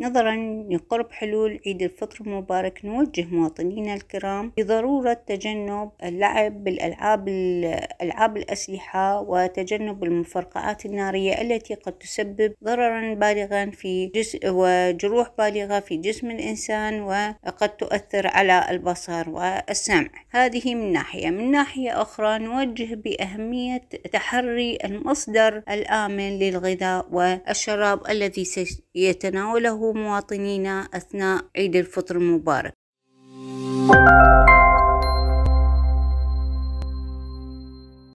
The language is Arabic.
نظرا لقرب حلول عيد الفطر المبارك نوجه مواطنينا الكرام بضرورة تجنب اللعب بالألعاب ألعاب الأسلحة وتجنب المفرقعات النارية التي قد تسبب ضررا بالغا في جس وجروح بالغة في جسم الإنسان وقد تؤثر على البصر والسمع هذه من ناحية من ناحية أخرى نوجه بأهمية تحري المصدر الآمن للغذاء والشراب الذي يتناوله ومواطنينا أثناء عيد الفطر المبارك